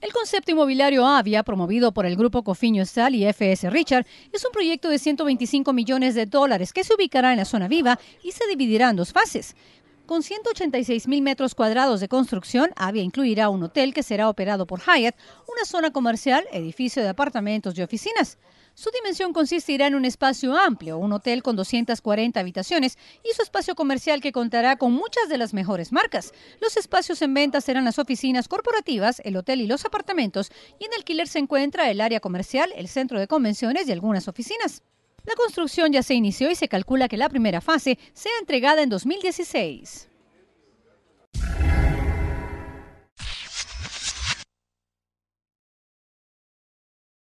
El concepto inmobiliario Avia, promovido por el grupo Cofiño Sal y FS Richard, es un proyecto de 125 millones de dólares que se ubicará en la zona viva y se dividirá en dos fases. Con 186 mil metros cuadrados de construcción, Avia incluirá un hotel que será operado por Hyatt, una zona comercial, edificio de apartamentos y oficinas. Su dimensión consistirá en un espacio amplio, un hotel con 240 habitaciones y su espacio comercial que contará con muchas de las mejores marcas. Los espacios en venta serán las oficinas corporativas, el hotel y los apartamentos, y en alquiler se encuentra el área comercial, el centro de convenciones y algunas oficinas. La construcción ya se inició y se calcula que la primera fase sea entregada en 2016.